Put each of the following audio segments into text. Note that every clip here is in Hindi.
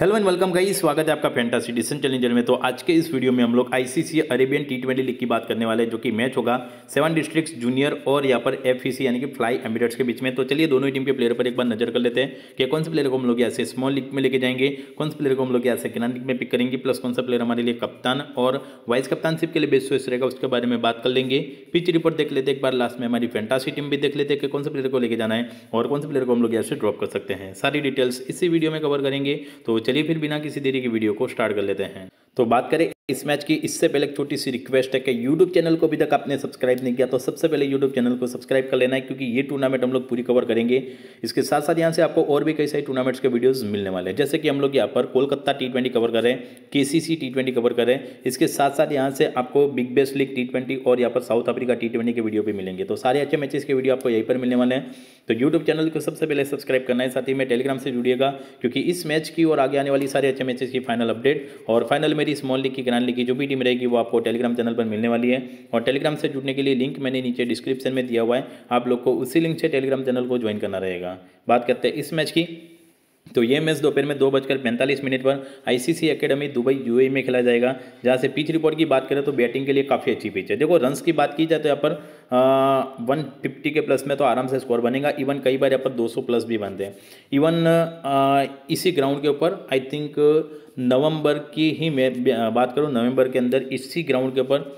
हेलो एंड वेलकम गई स्वागत है आपका फैंटासी डिसन चैलेंजर में तो आज के इस वीडियो में हम लोग ICC Arabian T twenty league की बात करने वाले हैं जो कि मैच होगा सेवन डिस्ट्रिक्ट्स जूनियर और यहाँ पर एफईसी e यानी कि फ्लाई एमिरेट्स के बीच में तो चलिए दोनों टीम के प्लेयर पर एक बार नजर कर लेते हैं कि कौन से प्लेयर को हम लोग यहाँ से स्मॉल लीग में लेके जाएंगे कौन से प्लेयर को हम लोग यहाँ से किनान लीग में पिक करेंगे प्लस कौन सा प्लेयर हमारे लिए कप्तान और वाइस कप्तानशिप के लिए बेस्ट चॉइस रहेगा उसके बारे में बात कर लेंगे पिच रिपोर्ट देख लेते एक बार लास्ट में हमारी फैंटासी टीम भी देख लेते हैं कि कौन से प्लेयर को लेके जाना है और कौन से प्लेयर को हम लोग यहाँ से ड्रॉप कर सकते हैं सारी डिटेल्स इसी वीडियो में कवर करेंगे तो चलिए फिर बिना किसी देरी की वीडियो को स्टार्ट कर लेते हैं तो बात करें इस मैच की इससे पहले एक छोटी सी रिक्वेस्ट है कि यूट्यूब चैनल को अभी तक आपने सब्सक्राइब नहीं किया तो सबसे पहले यूट्यूब चैनल को सब्सक्राइब कर लेना है क्योंकि ये टूर्नामेंट हम लोग पूरी कवर करेंगे इसके साथ साथ यहाँ से आपको और भी कई सारे टूर्नामेंट्स के वीडियोस मिलने वाले हैं जैसे कि हम लोग यहाँ पर कोलकाता टी ट्वेंटी कवर करें K C C T twenty cover करें इसके साथ साथ यहाँ से आपको big bash league T twenty और यहाँ पर साउथ अफ्रीका टी ट्वेंटी के वीडियो भी मिलेंगे तो सारे अच्छे मैचेस के वीडियो आपको यहीं पर मिलने वाले हैं तो यूट्यूब चैनल को सबसे पहले सब्सक्राइब करना है साथ ही मैं टेलीग्राम से जुड़िएगा क्योंकि इस मैच की और आगे आने वाली सारे अच्छे मैचेस की फाइनल अपडेट और फाइनल मेरी स्मॉल लीग की जानने की जो भी टीम रहेगी वो आपको टेलीग्राम चैनल पर मिलने वाली है और टेलीग्राम से जुड़ने के लिए लिंक मैंने नीचे डिस्क्रिप्शन में दिया हुआ है आप लोग को उसी लिंक से टेलीग्राम चैनल को ज्वाइन करना रहेगा बात करते हैं इस मैच की तो ये मैच दोपहर में दो बजकर पैंतालीस मिनट पर आईसीसी एकेडमी दुबई यूएई में खेला जाएगा जहाँ से पिच रिपोर्ट की बात करें तो बैटिंग के लिए काफ़ी अच्छी पिच है देखो रन्स की बात की जाए तो यहाँ पर वन फिफ्टी के प्लस में तो आराम से स्कोर बनेगा इवन कई बार यहाँ पर दो सौ प्लस भी बनते हैं इवन आ, इसी ग्राउंड के ऊपर आई थिंक नवम्बर की ही मैं बात करूँ नवंबर के अंदर इसी ग्राउंड के ऊपर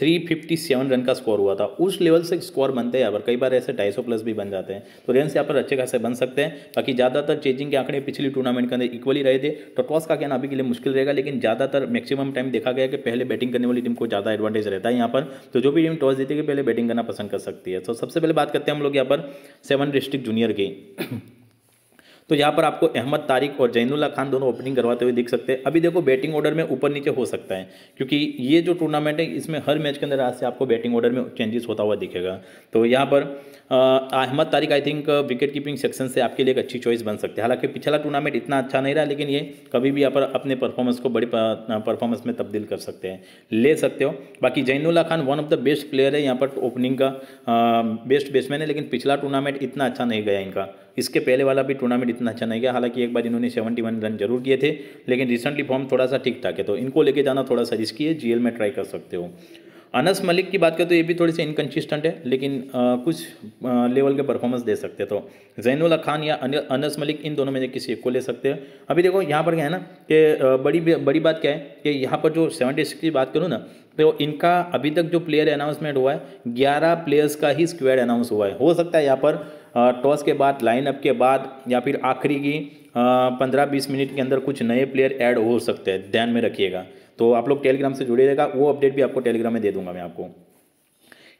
357 रन का स्कोर हुआ था उस लेवल से स्कोर बनते हैं पर कई बार ऐसे ढाई प्लस भी बन जाते हैं तो रन यहाँ पर अच्छे खासे बन सकते हैं बाकी ज़्यादातर चेंजिंग के आंकड़े पिछली टूर्नामेंट के अंदर इक्वली रहे थे तो टॉस का कहना अभी के लिए मुश्किल रहेगा लेकिन ज़्यादातर मैक्सिमम टाइम देखा गया कि पहले बैटिंग करने वाली टीम को ज़्यादा एडवांटेज रहता है यहाँ पर तो जो भी टीम टॉस जीती है पहले बैटिंग करना पसंद कर सकती है तो सबसे पहले बात करते हैं हम लोग यहाँ पर सेवन डिस्ट्रिक्ट जूनियर की तो यहाँ पर आपको अहमद तारिक और जैनुल्ला खान दोनों ओपनिंग करवाते हुए दिख सकते हैं अभी देखो बैटिंग ऑर्डर में ऊपर नीचे हो सकता है क्योंकि ये जो टूर्नामेंट है इसमें हर मैच के अंदर आज से आपको बैटिंग ऑर्डर में चेंजेस होता हुआ दिखेगा तो यहाँ पर Ahmed Tariq I think wicket keeping section से आपके लिए एक अच्छी चॉइस बन सकती है हालांकि पिछला टूर्नामेंट इतना अच्छा नहीं रहा लेकिन ये कभी भी यहाँ अपने परफॉर्मेंस को बड़ी परफॉर्मेंस में तब्दील कर सकते हैं ले सकते हो बाकी Zainullah Khan one of the best player है यहाँ पर ओपनिंग का बेस्ट बैट्समैन है लेकिन पिछला टूर्नामेंट इतना अच्छा नहीं गया इनका इसके पहले वाला भी टूर्नामेंट इतना अच्छा नहीं गया हालांकि एक बार इन्होंने सेवेंटी वन रन जरूर किए थे लेकिन रिसेंटली फॉर्म थोड़ा सा ठीक ठाक है तो इनको लेके जाना थोड़ा सा रिस्की है जीएल में ट्राई कर सकते हो अनस मलिक की बात करें तो ये भी थोड़े से इनकन्सिस्टेंट है लेकिन आ, कुछ आ, लेवल के परफॉर्मेंस दे सकते हैं तो जैनुल्ला खान या अनस मलिक इन दोनों में से किसी एक को ले सकते हैं अभी देखो यहाँ पर क्या है ना कि बड़ी बड़ी बात क्या है कि यहाँ पर जो सेवेंटी सिक्स की बात करूँ ना तो इनका अभी तक जो प्लेयर अनाउंसमेंट हुआ है ग्यारह प्लेयर्स का ही स्क्वेड अनाउंस हुआ है हो सकता है यहाँ पर टॉस के बाद लाइनअप के बाद या फिर आखिरी की पंद्रह बीस मिनट के अंदर कुछ नए प्लेयर ऐड हो सकते हैं ध्यान में रखिएगा तो आप लोग टेलीग्राम से जुड़े रहेगा वो अपडेट भी आपको टेलीग्राम में दे दूंगा मैं आपको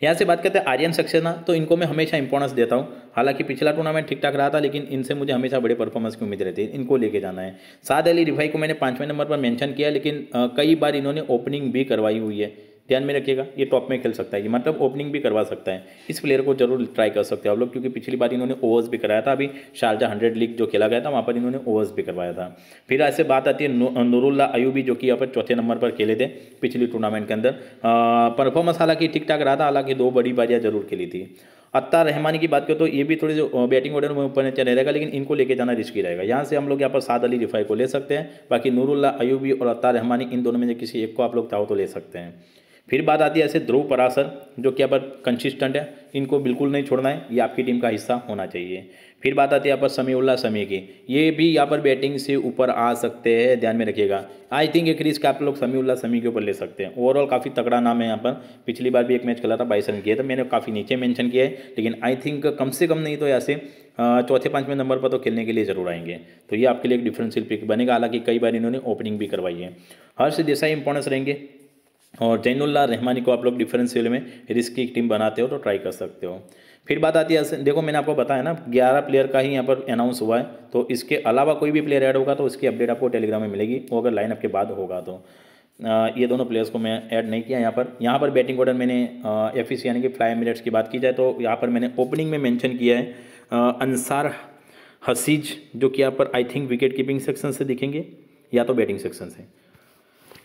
यहाँ से बात करते हैं आर्यन सक्सेना तो इनको मैं हमेशा इंपॉर्टेंस देता हूँ हालांकि पिछला टूर्नामेंट ठीक ठाक रहा था लेकिन इनसे मुझे हमेशा बड़े परफॉर्मेंस की उम्मीद रहती है इनको लेके जाना है साद अली रिफाई को मैंने पाँचवें नंबर पर मैंशन किया लेकिन कई बार इन्होंने ओपनिंग भी करवाई हुई है ध्यान में रखिएगा ये टॉप में खेल सकता है मतलब ओपनिंग भी करवा सकता है इस प्लेयर को जरूर ट्राई कर सकते हैं आप लोग क्योंकि पिछली बार इन्होंने ओवर्स भी कराया था अभी शारजा हंड्रेड लीग जो खेला गया था वहाँ पर इन्होंने ओवर्स भी करवाया था फिर ऐसे बात आती है नूरुल्ला अयूबी जो कि यहाँ पर चौथे नंबर पर खेले थे पिछली टूर्नामेंट के अंदर परफॉर्मेंस हालांकि ठीक ठाक रहा था हालांकि दो बड़ी बाजियाँ जरूर खेली थी अत्ता रहमानी की बात करें तो ये भी थोड़ी जो बैटिंग ऑर्डर में ऊपर नीचे रहेगा लेकिन इनको लेके जाना रिस्की रहेगा यहाँ से हम लोग यहाँ पर साद अली रिफाई को ले सकते हैं बाकी नूरुल्ला अयूबी और अत्ता रहमानी इन दोनों में से किसी एक को आप लोग चाहो तो ले सकते हैं फिर बात आती है ऐसे ध्रुव परासर जो कि यहाँ पर कंसिस्टेंट है इनको बिल्कुल नहीं छोड़ना है ये आपकी टीम का हिस्सा होना चाहिए फिर बात आती है यहाँ पर समी उल्ला समी की ये भी यहाँ पर बैटिंग से ऊपर आ सकते हैं ध्यान में रखिएगा आई थिंक एक रिस्क आप लोग समी उल्ला समी के ऊपर ले सकते हैं ओवरऑल काफ़ी तगड़ा नाम है यहाँ पर पिछली बार भी एक मैच खेला था बाईस रन किया था मैंने काफ़ी नीचे मैंशन किया है लेकिन आई थिंक कम से कम नहीं तो ऐसे चौथे पाँचवें नंबर पर तो खेलने के लिए जरूर आएंगे तो ये आपके लिए एक डिफरेंशियल पिक बनेगा हालांकि कई बार इन्होंने ओपनिंग भी करवाई है हर्ष देसाई इंपॉर्टेंस रहेंगे और जैनुल्ला रहमानी को आप लोग डिफरेंशियल में रिस्क की टीम बनाते हो तो ट्राई कर सकते हो फिर बात आती है देखो मैंने आपको बताया ना ग्यारह प्लेयर का ही यहाँ पर अनाउंस हुआ है तो इसके अलावा कोई भी प्लेयर ऐड होगा तो उसकी अपडेट आपको टेलीग्राम में मिलेगी वो अगर लाइनअप के बाद होगा तो ये दोनों प्लेयर्स को मैं ऐड नहीं किया यहाँ पर यहाँ पर बैटिंग ऑर्डर मैंने एफ e यानी कि फ्लाई मिनट्स की बात की जाए तो यहाँ पर मैंने ओपनिंग में मैंशन किया है अनसार हसीज जो कि यहाँ पर I think wicket keeping section से दिखेंगे या तो बैटिंग सेक्शन से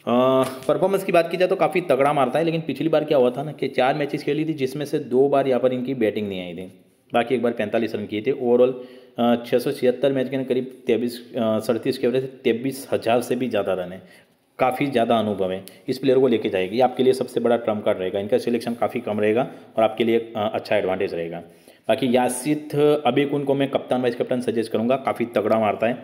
परफॉर्मेंस की बात की जाए तो काफ़ी तगड़ा मारता है लेकिन पिछली बार क्या हुआ था ना कि चार मैचेस खेली थी जिसमें से दो बार यहाँ पर इनकी बैटिंग नहीं आई थी बाकी एक बार पैंतालीस रन किए थे ओवरऑल छः सौ छिहत्तर मैच के करीब तेबीस सड़तीस के एवरेज तेबीस हज़ार से भी ज़्यादा रन है काफ़ी ज़्यादा अनुभव है इस प्लेयर को लेके जाएगी आपके लिए सबसे बड़ा ट्रम्प कार्ड रहेगा इनका सिलेक्शन काफ़ी कम रहेगा और आपके लिए अच्छा एडवांटेज रहेगा बाकी यासिथ अबिक उनको मैं कप्तान वाइस कप्तान सजेस्ट करूँगा काफ़ी तगड़ा मारता है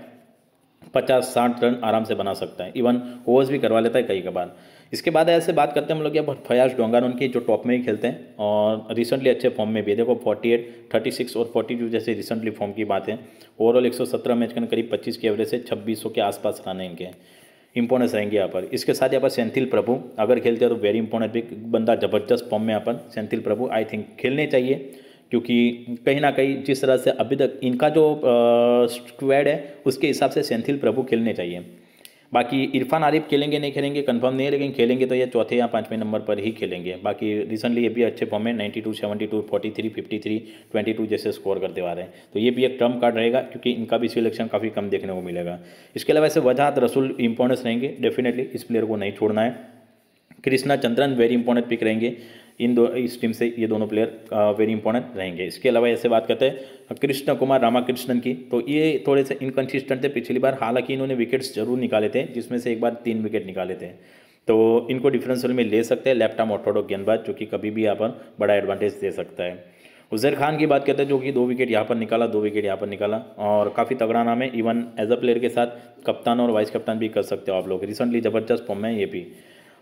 पचास साठ रन आराम से बना सकता है इवन ओवर्स भी करवा लेता है कई कबार इसके बाद ऐसे बात करते हैं हम लोग यहाँ फयाज डोंगान उनकी जो टॉप में ही खेलते हैं और रिसेंटली अच्छे फॉर्म में भी देखो 48, 36 और 42 जैसे रिसेंटली फॉर्म की बात है ओवरऑल 117 मैच के करीब 25 के एवरेज से 2600 के आसपास रन इनके इंपोर्टेंस रहेंगे यहाँ पर इसके साथ यहाँ पर सेंथिल प्रभु अगर खेलते हैं तो वेरी इंपॉर्टेंट भी बंदा जबरदस्त फॉर्म में यहाँ पर सेंथिल प्रभु आई थिंक खेलने चाहिए क्योंकि कहीं ना कहीं जिस तरह से अभी तक इनका जो स्क्वेड है उसके हिसाब से सेंथिल प्रभु खेलने चाहिए बाकी इरफान आरिफ खेलेंगे नहीं खेलेंगे कंफर्म नहीं है लेकिन खेलेंगे तो ये चौथे या पाँचवें नंबर पर ही खेलेंगे बाकी रिसेंटली ये भी अच्छे फॉर्म में ninety two seventy two forty three fifty three twenty two जैसे स्कोर करते आ रहे हैं तो ये भी एक ट्रम्प कार्ड रहेगा क्योंकि इनका भी सिलेक्शन काफ़ी कम देखने को मिलेगा इसके अलावा ऐसे वजहत रसूल इंपॉर्टेंस रहेंगे डेफिनेटली इस प्लेयर को नहीं छोड़ना है Krishna Chandran very important pick रहेंगे इन दो इस टीम से ये दोनों प्लेयर वेरी इंपॉर्टेंट रहेंगे इसके अलावा ऐसे बात करते हैं कृष्ण कुमार रामाकृष्णन की तो ये थोड़े से इनकन्सिस्टेंट थे पिछली बार हालांकि इन्होंने विकेट्स जरूर निकाले थे जिसमें से एक बार तीन विकेट निकाले थे तो इनको डिफरेंस में ले सकते हैं लेफ्ट ऑटोडो गेंदबाज जो कि कभी भी यहाँ पर बड़ा एडवांटेज दे सकता है उजैर खान की बात करते हैं जो कि दो विकेट यहाँ पर निकाला दो विकेट यहाँ पर निकाला और काफ़ी तगड़ा नाम है इवन एज अ प्लेयर के साथ कप्तान और वाइस कप्तान भी कर सकते हो आप लोग रिसेंटली ज़बरदस्त फॉर्म में ये भी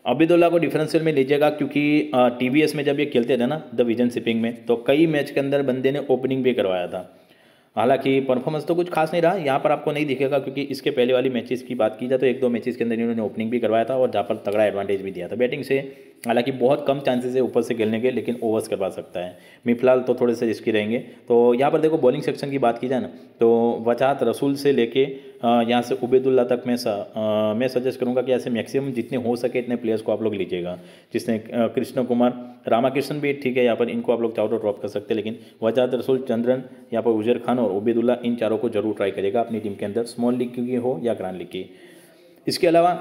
अबिदुल्ला को डिफरेंशियल में लीजिएगा क्योंकि टीवीएस में जब ये खेलते थे ना द विजन शिपिंग में तो कई मैच के अंदर बंदे ने ओपनिंग भी करवाया था हालांकि परफॉर्मेंस तो कुछ खास नहीं रहा यहाँ पर आपको नहीं दिखेगा क्योंकि इसके पहले वाली मैचेस की बात की जाए तो एक दो मैचेस के अंदर इन्होंने ओपनिंग भी करवाया था और जहाँ पर तगड़ा एडवांटेज भी दिया था बैटिंग से हालांकि बहुत कम चांसेस है ऊपर से खेलने के लेकिन ओवर्स करवा सकता है मी फिलहाल तो थोड़े से रिस्की रहेंगे तो यहाँ पर देखो बॉलिंग सेक्शन की बात की जाए ना तो वजात रसूल से लेके यहाँ से उबैदुल्ला तक मैं सा, मैं सजेस्ट करूँगा कि ऐसे मैक्सिमम जितने हो सके इतने प्लेयर्स को आप लोग लीजिएगा जिसने कृष्ण कुमार रामाकृष्ण भी ठीक है यहाँ पर इनको आप लोग चारों ड्रॉप कर सकते हैं लेकिन वजाद रसूल चंद्रन यहाँ पर उजर खान और उबैदुल्ला इन चारों को जरूर ट्राई करेगा अपनी टीम के अंदर स्मॉल लीग की हो या ग्रांड लीग की इसके अलावा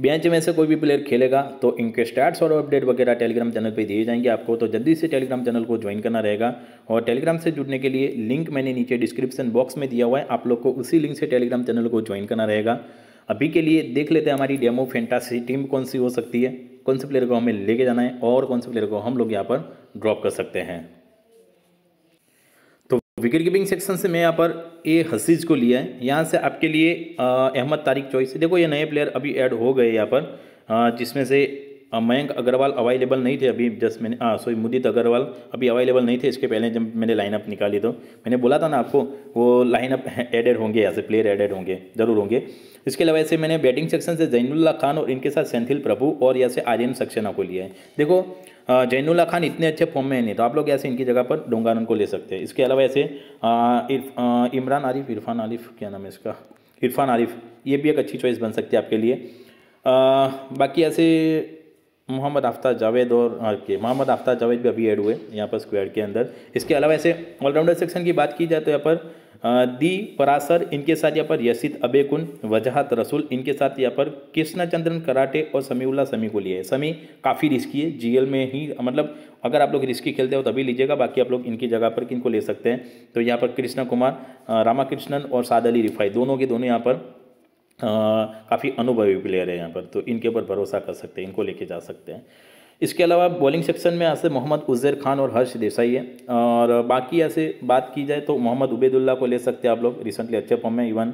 बेंच में से कोई भी प्लेयर खेलेगा तो इनके स्टैट्स और अपडेट वगैरह टेलीग्राम चैनल पर दिए जाएंगे आपको तो जल्दी से टेलीग्राम चैनल को ज्वाइन करना रहेगा और टेलीग्राम से जुड़ने के लिए लिंक मैंने नीचे डिस्क्रिप्शन बॉक्स में दिया हुआ है आप लोग को उसी लिंक से टेलीग्राम चैनल को ज्वाइन करना रहेगा अभी के लिए देख लेते हैं हमारी डेमो फेंटासी टीम कौन सी हो सकती है कौन से प्लेयर को हमें लेके जाना है और कौन से प्लेयर को हम लोग यहाँ पर ड्रॉप कर सकते हैं विकेट कीपिंग सेक्शन से मैं यहाँ पर ए हसीज को लिया है यहाँ से आपके लिए अहमद तारिक चॉइस देखो ये नए प्लेयर अभी ऐड हो गए यहाँ पर जिसमें से मयंक अग्रवाल अवेलेबल नहीं थे अभी जस्ट मैंने हाँ सॉरी मुदित अग्रवाल अभी अवेलेबल नहीं थे इसके पहले जब मैंने लाइनअप निकाली तो मैंने बोला था ना आपको वो लाइनअप एडेड होंगे यहाँ से प्लेयर एडेड होंगे ज़रूर होंगे इसके अलावा ऐसे मैंने बैटिंग सेक्शन से जैनुल्ला खान और इनके साथ सेंथिल प्रभु और या से आर्यन सक्सेना को लिया है देखो जैनुल्ला खान इतने अच्छे फॉर्म में है नहीं तो आप लोग ऐसे इनकी जगह पर डोंगानन को ले सकते हैं इसके अलावा ऐसे इमरान आरिफ इरफान आरिफ क्या नाम है इसका इरफान आरिफ ये भी एक अच्छी चॉइस बन सकती है आपके लिए आ, बाकी ऐसे मोहम्मद आफ्ताब जावेद और के मोहम्मद आफ्ताब जावेद भी अभी ऐड हुए यहाँ पर स्क्वाड के अंदर इसके अलावा ऐसे ऑलराउंडर सेक्शन की बात की जाए तो यहाँ पर दी परासर इनके साथ यहाँ पर यसित अबेकुन वजहत रसूल इनके साथ यहाँ पर कृष्णाचंद्रन कराटे और समीउल्ला समी को लिए समी काफ़ी रिस्की है जीएल में ही मतलब अगर आप लोग रिस्की खेलते हो तभी लीजिएगा बाकी आप लोग इनकी जगह पर किनको ले सकते हैं तो यहाँ पर कृष्णा कुमार रामाकृष्णन और साद अली रिफाई दोनों के दोनों यहाँ पर काफ़ी अनुभवी प्लेयर है यहाँ पर तो इनके ऊपर भरोसा कर सकते हैं इनको लेके जा सकते हैं इसके अलावा बॉलिंग सेक्शन में ऐसे मोहम्मद उज़ैर खान और हर्ष देसाई है और बाकी ऐसे बात की जाए तो मोहम्मद उबैदुल्ला को ले सकते हैं आप लोग रिसेंटली अच्छे फॉर्म में इवन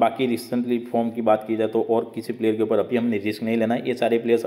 बाकी रिसेंटली फॉर्म की बात की जाए तो और किसी प्लेयर के ऊपर अभी हमने रिस्क नहीं लेना है ये सारे प्लेयर्स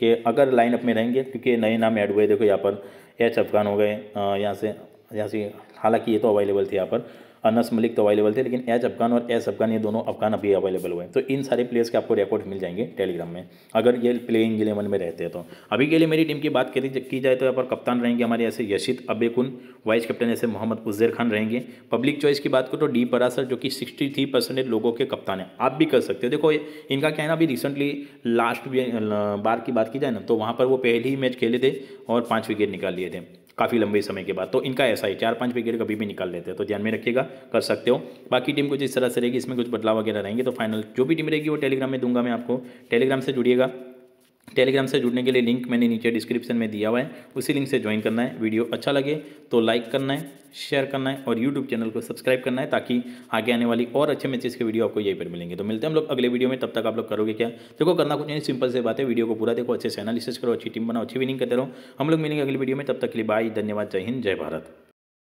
के अगर लाइनअप में रहेंगे क्योंकि नए नाम ऐड हुए देखो यहाँ पर एच अफगान हो गए यहाँ से यहाँ से हालांकि ये तो अवेलेबल थे यहाँ पर अनस मलिक तो अवेलेबल थे लेकिन एच अफगान और एस अफगान ये दोनों अफगान अभी अवेलेबल हुए तो इन सारे प्लेयर्स के आपको रिकॉर्ड मिल जाएंगे टेलीग्राम में अगर ये प्लेइंग इलेवन में रहते हैं तो अभी के लिए मेरी टीम की बात करी की जाए तो यहाँ पर कप्तान रहेंगे हमारे ऐसे यशित अबेकुन वाइस कैप्टन ऐसे मोहम्मद उजैर खान रहेंगे पब्लिक चॉइस की बात करो तो डी परासर जो कि सिक्सटी थ्री परसेंटेज लोगों के कप्तान हैं आप भी कर सकते हो देखो इनका क्या है ना अभी रिसेंटली लास्ट बार की बात की जाए ना तो वहाँ पर वो पहले ही मैच खेले थे और पाँच विकेट निकाल लिए थे काफ़ी लंबे समय के बाद तो इनका ऐसा ही चार पांच विकेट कभी भी निकाल लेते हैं तो ध्यान में रखिएगा कर सकते हो बाकी टीम कुछ इस तरह से रहेगी इसमें कुछ बदलाव वगैरह रहेंगे तो फाइनल जो भी टीम रहेगी वो टेलीग्राम में दूंगा मैं आपको टेलीग्राम से जुड़िएगा टेलीग्राम से जुड़ने के लिए लिंक मैंने नीचे डिस्क्रिप्शन में दिया हुआ है उसी लिंक से ज्वाइन करना है वीडियो अच्छा लगे तो लाइक करना है शेयर करना है और यूट्यूब चैनल को सब्सक्राइब करना है ताकि आगे आने वाली और अच्छे मैचेस के वीडियो आपको यहीं पर मिलेंगे तो मिलते हैं हम लोग अगले वीडियो में तब तक आप लोग करोगे क्या देखो करना कुछ नहीं सिंपल से बात है वीडियो को पूरा देखो अच्छे से एनालिसिस करो अच्छी टीम बनाओ अच्छी विनिंग करते रहो हम लोग मिलेंगे अगली वीडियो में तब तक के लिए बाय धन्यवाद जय हिंद जय भारत